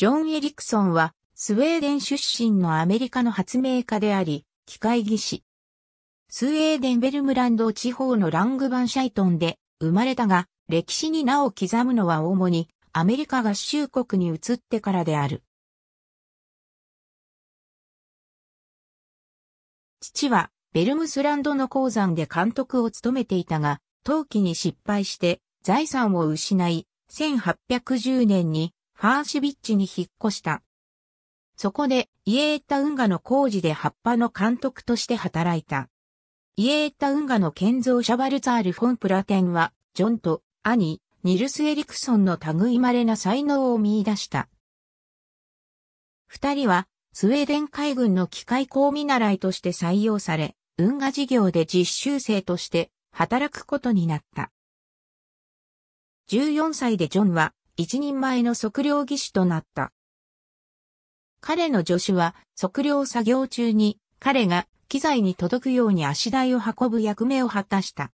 ジョン・エリクソンは、スウェーデン出身のアメリカの発明家であり、機械技師。スウェーデンベルムランド地方のラングバンシャイトンで生まれたが、歴史に名を刻むのは主にアメリカ合衆国に移ってからである。父はベルムスランドの鉱山で監督を務めていたが、陶器に失敗して財産を失い、1810年にファーシビッチに引っ越した。そこで、イエータ運河の工事で葉っぱの監督として働いた。イエータ運河の建造者バルツァール・フォン・プラテンは、ジョンと兄、ニルス・エリクソンの類まれな才能を見出した。二人は、スウェーデン海軍の機械工見習いとして採用され、運河事業で実習生として働くことになった。14歳でジョンは一人前の測量技師となった。彼の助手は測量作業中に彼が機材に届くように足台を運ぶ役目を果たした。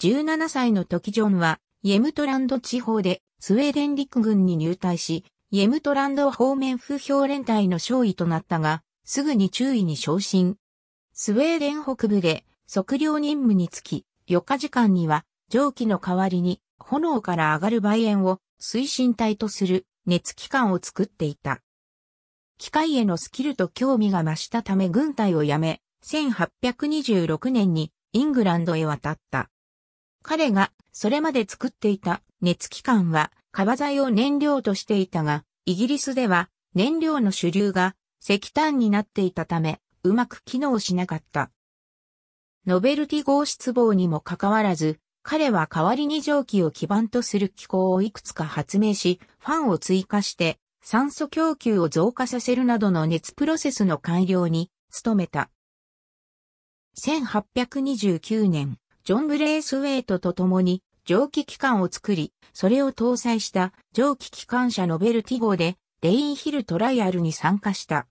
17歳の時ジョンは、イェムトランド地方でスウェーデン陸軍に入隊し、イェムトランド方面風評連隊の勝利となったが、すぐに注意に昇進。スウェーデン北部で測量任務につき、4日時間には蒸気の代わりに炎から上がる梅炎を推進体とする熱機関を作っていた。機械へのスキルと興味が増したため軍隊を辞め、1826年にイングランドへ渡った。彼がそれまで作っていた熱機関は革材を燃料としていたが、イギリスでは燃料の主流が石炭になっていたため、うまく機能しなかった。ノベルティ号失望にもかかわらず、彼は代わりに蒸気を基盤とする機構をいくつか発明し、ファンを追加して酸素供給を増加させるなどの熱プロセスの改良に努めた。1829年、ジョン・ブレイスウェイトと共に蒸気機関を作り、それを搭載した蒸気機関車ノベルティ号でレインヒルトライアルに参加した。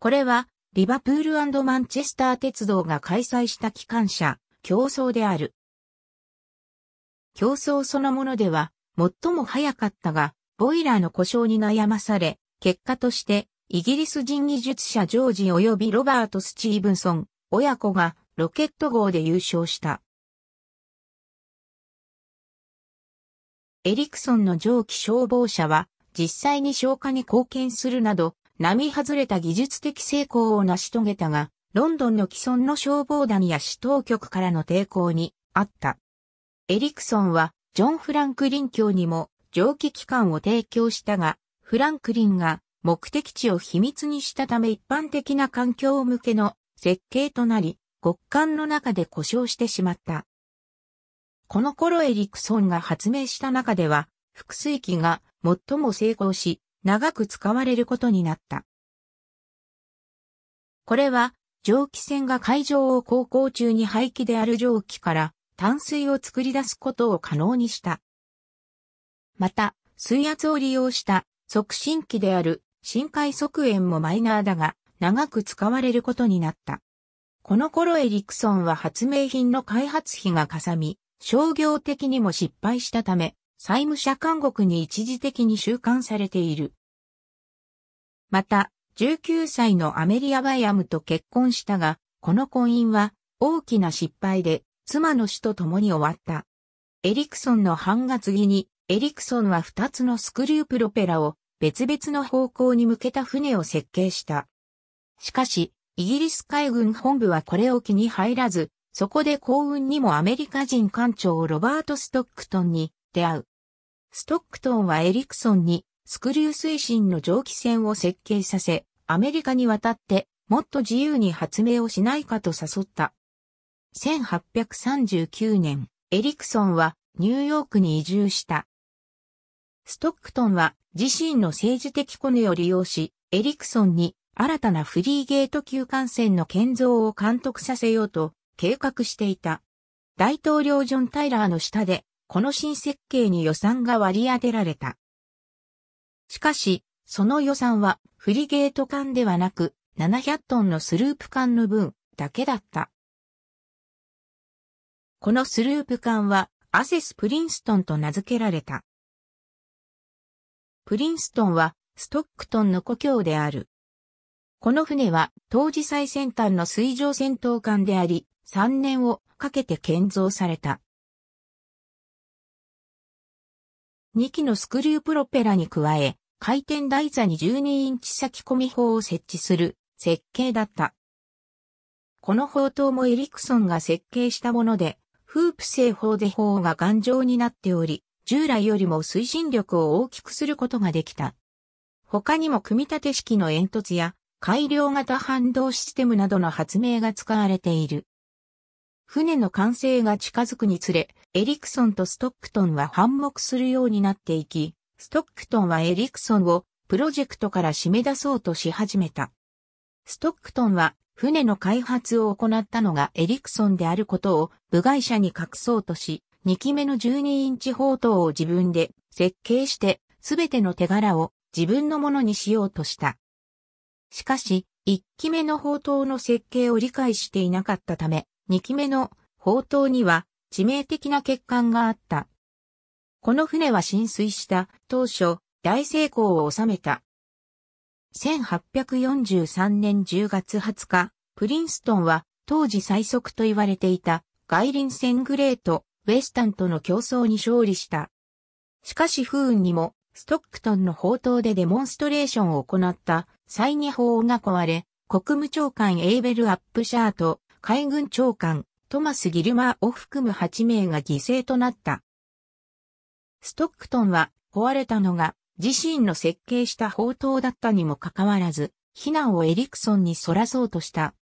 これはリバプールマンチェスター鉄道が開催した機関車競争である。競争そのものでは最も早かったが、ボイラーの故障に悩まされ、結果としてイギリス人技術者ジョージ及びロバート・スチーブンソン親子がロケット号で優勝した。エリクソンの蒸気消防車は実際に消火に貢献するなど、並外れた技術的成功を成し遂げたが、ロンドンの既存の消防団や市当局からの抵抗にあった。エリクソンは、ジョン・フランクリン卿にも蒸気機関を提供したが、フランクリンが目的地を秘密にしたため一般的な環境向けの設計となり、極寒の中で故障してしまった。この頃エリクソンが発明した中では、複水機が最も成功し、長く使われることになった。これは、蒸気船が海上を航行中に排気である蒸気から淡水を作り出すことを可能にした。また、水圧を利用した促進器である深海側縁もマイナーだが、長く使われることになった。この頃エリクソンは発明品の開発費がかさみ、商業的にも失敗したため、債務者監獄に一時的に収監されている。また、19歳のアメリア・バイアムと結婚したが、この婚姻は大きな失敗で妻の死と共に終わった。エリクソンの版画着に、エリクソンは2つのスクリュープロペラを別々の方向に向けた船を設計した。しかし、イギリス海軍本部はこれを気に入らず、そこで幸運にもアメリカ人艦長ロバート・ストックトンに出会う。ストックトンはエリクソンにスクリュー推進の蒸気船を設計させ、アメリカに渡ってもっと自由に発明をしないかと誘った。1839年、エリクソンはニューヨークに移住した。ストックトンは自身の政治的コネを利用し、エリクソンに新たなフリーゲート級艦船の建造を監督させようと計画していた。大統領ジョン・タイラーの下で、この新設計に予算が割り当てられた。しかし、その予算はフリゲート艦ではなく、700トンのスループ艦の分だけだった。このスループ艦はアセス・プリンストンと名付けられた。プリンストンはストックトンの故郷である。この船は当時最先端の水上戦闘艦であり、3年をかけて建造された。2機のスクリュープロペラに加え、回転台座に12インチ先込み砲を設置する設計だった。この砲塔もエリクソンが設計したもので、フープ製法で砲が頑丈になっており、従来よりも推進力を大きくすることができた。他にも組み立て式の煙突や改良型反動システムなどの発明が使われている。船の完成が近づくにつれ、エリクソンとストックトンは反目するようになっていき、ストックトンはエリクソンをプロジェクトから締め出そうとし始めた。ストックトンは船の開発を行ったのがエリクソンであることを部外者に隠そうとし、2機目の12インチ砲塔を自分で設計してすべての手柄を自分のものにしようとした。しかし、1機目の砲塔の設計を理解していなかったため、2機目の砲塔には致命的な欠陥があった。この船は浸水した当初大成功を収めた1843年10月20日、プリンストンは当時最速と言われていた外輪戦グレート、ウェスタンとの競争に勝利した。しかし不運にも、ストックトンの宝刀でデモンストレーションを行った再に法が壊れ、国務長官エーベル・アップシャーと海軍長官トマス・ギルマーを含む8名が犠牲となった。ストックトンは壊れたのが自身の設計した砲塔だったにもかかわらず、避難をエリクソンに反らそうとした。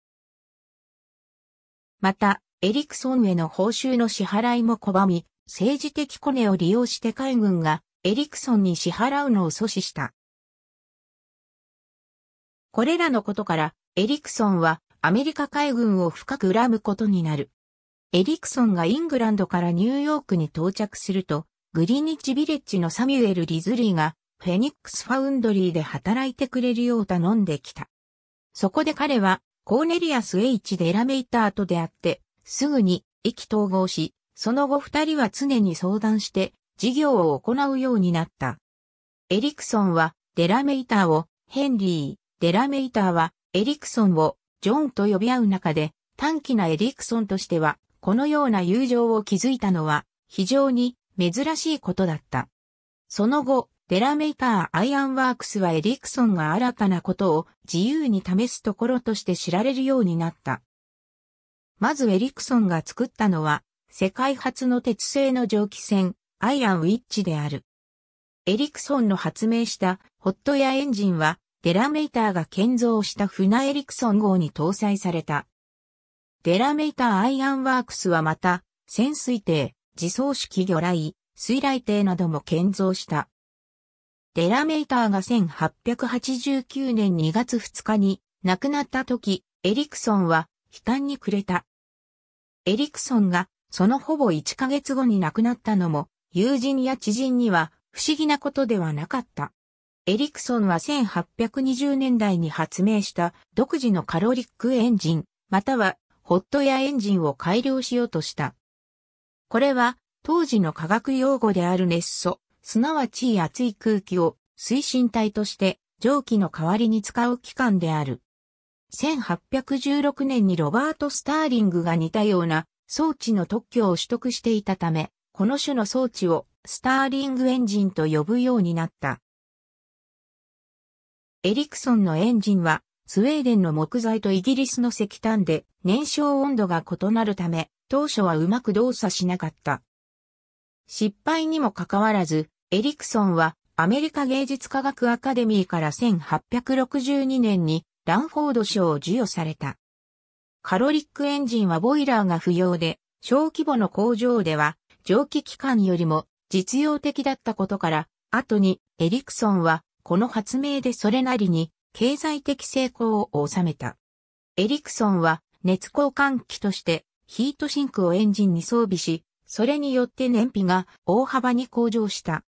また、エリクソンへの報酬の支払いも拒み、政治的コネを利用して海軍がエリクソンに支払うのを阻止した。これらのことから、エリクソンはアメリカ海軍を深く恨むことになる。エリクソンがイングランドからニューヨークに到着すると、グリニッチビレッジのサミュエル・リズリーがフェニックスファウンドリーで働いてくれるよう頼んできた。そこで彼は、コーネリアス・ H・ デラメイターと出会って、すぐに意気統合し、その後二人は常に相談して、事業を行うようになった。エリクソンは、デラメイターを、ヘンリー、デラメイターは、エリクソンを、ジョンと呼び合う中で、短期なエリクソンとしては、このような友情を築いたのは、非常に珍しいことだった。その後、デラメーターアイアンワークスはエリクソンが新たなことを自由に試すところとして知られるようになった。まずエリクソンが作ったのは、世界初の鉄製の蒸気船、アイアンウィッチである。エリクソンの発明したホットやエンジンは、デラメーターが建造した船エリクソン号に搭載された。デラメーターアイアンワークスはまた、潜水艇、自走式魚雷、水雷艇なども建造した。デラメイターが1889年2月2日に亡くなった時、エリクソンは悲嘆に暮れた。エリクソンがそのほぼ1ヶ月後に亡くなったのも、友人や知人には不思議なことではなかった。エリクソンは1820年代に発明した独自のカロリックエンジン、またはホットやエンジンを改良しようとした。これは当時の科学用語である熱素、すなわち熱い空気を推進体として蒸気の代わりに使う機関である。1816年にロバート・スターリングが似たような装置の特許を取得していたため、この種の装置をスターリングエンジンと呼ぶようになった。エリクソンのエンジンはスウェーデンの木材とイギリスの石炭で燃焼温度が異なるため、当初はうまく動作しなかった。失敗にもかかわらず、エリクソンはアメリカ芸術科学アカデミーから1862年にランフォード賞を授与された。カロリックエンジンはボイラーが不要で、小規模の工場では蒸気機関よりも実用的だったことから、後にエリクソンはこの発明でそれなりに経済的成功を収めた。エリクソンは熱交換器としてヒートシンクをエンジンに装備し、それによって燃費が大幅に向上した。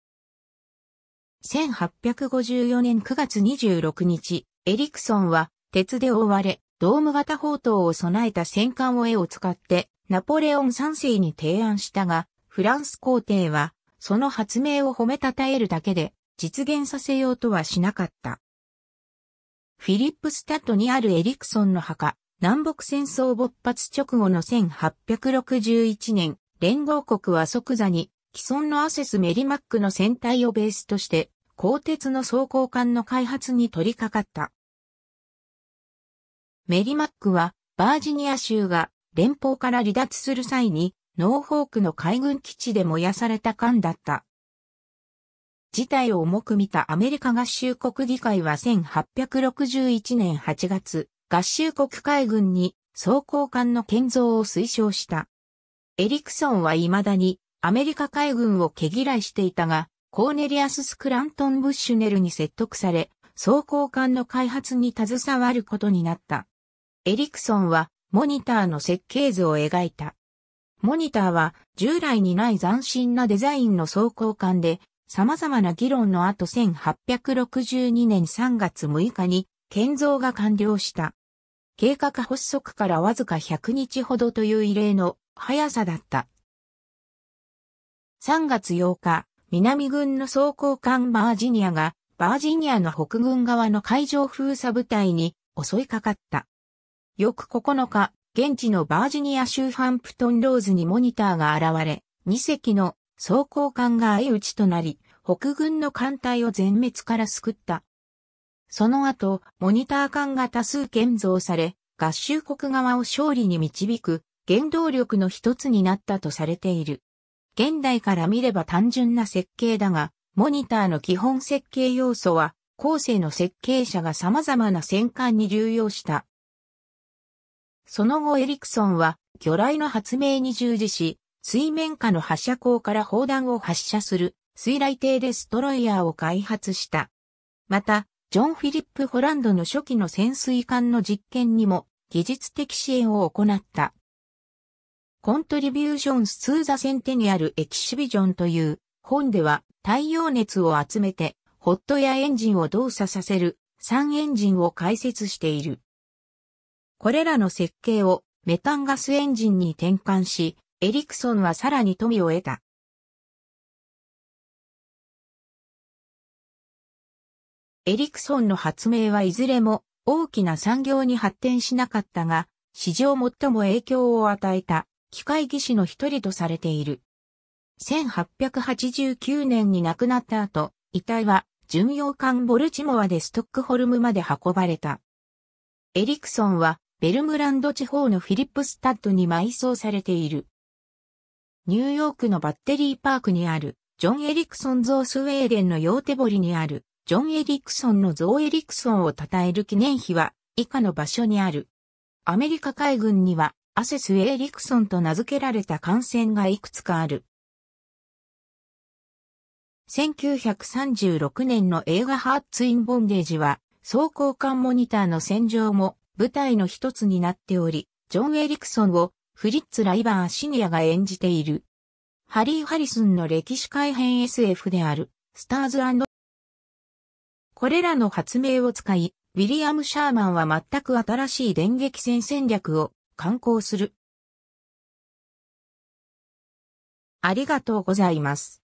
1854年9月26日、エリクソンは鉄で覆われ、ドーム型砲塔を備えた戦艦を絵を使ってナポレオン3世に提案したが、フランス皇帝はその発明を褒めたたえるだけで実現させようとはしなかった。フィリップスタッドにあるエリクソンの墓、南北戦争勃発直後の1861年、連合国は即座に既存のアセスメリマックの船体をベースとして、鋼鉄の装甲艦の開発に取り掛かった。メリマックは、バージニア州が連邦から離脱する際に、ノーフォークの海軍基地で燃やされた艦だった。事態を重く見たアメリカ合衆国議会は1861年8月、合衆国海軍に装甲艦の建造を推奨した。エリクソンは未だにアメリカ海軍を毛嫌いしていたが、コーネリアス・スクラントン・ブッシュネルに説得され、装甲艦の開発に携わることになった。エリクソンは、モニターの設計図を描いた。モニターは、従来にない斬新なデザインの装甲艦で、様々な議論の後1862年3月6日に、建造が完了した。計画発足からわずか100日ほどという異例の速さだった。3月8日、南軍の装甲艦バージニアが、バージニアの北軍側の海上封鎖部隊に襲いかかった。翌9日、現地のバージニア州ハンプトンローズにモニターが現れ、2隻の装甲艦が相打ちとなり、北軍の艦隊を全滅から救った。その後、モニター艦が多数建造され、合衆国側を勝利に導く原動力の一つになったとされている。現代から見れば単純な設計だが、モニターの基本設計要素は、後世の設計者が様々な戦艦に流用した。その後エリクソンは、魚雷の発明に従事し、水面下の発射口から砲弾を発射する、水雷艇デストロイヤーを開発した。また、ジョン・フィリップ・ホランドの初期の潜水艦の実験にも、技術的支援を行った。コントリビューションス・ツー・ザ・センテニアル・エキシビジョンという本では太陽熱を集めてホットやエンジンを動作させる3エンジンを解説している。これらの設計をメタンガスエンジンに転換し、エリクソンはさらに富を得た。エリクソンの発明はいずれも大きな産業に発展しなかったが、史上最も影響を与えた機械技師の一人とされている。1889年に亡くなった後、遺体は巡洋艦ボルチモアでストックホルムまで運ばれた。エリクソンはベルムランド地方のフィリップスタッドに埋葬されている。ニューヨークのバッテリーパークにあるジョン・エリクソン像スウェーデンのヨーテボリにあるジョン・エリクソンの像エリクソンを称える記念碑は以下の場所にある。アメリカ海軍にはアセス・エーリクソンと名付けられた艦船がいくつかある。1936年の映画ハーツ・イン・ボンデージは、装甲艦モニターの戦場も舞台の一つになっており、ジョン・エリクソンをフリッツ・ライバー・シニアが演じている。ハリー・ハリスンの歴史改編 SF である、スターズこれらの発明を使い、ウィリアム・シャーマンは全く新しい電撃戦戦略を観光する。ありがとうございます。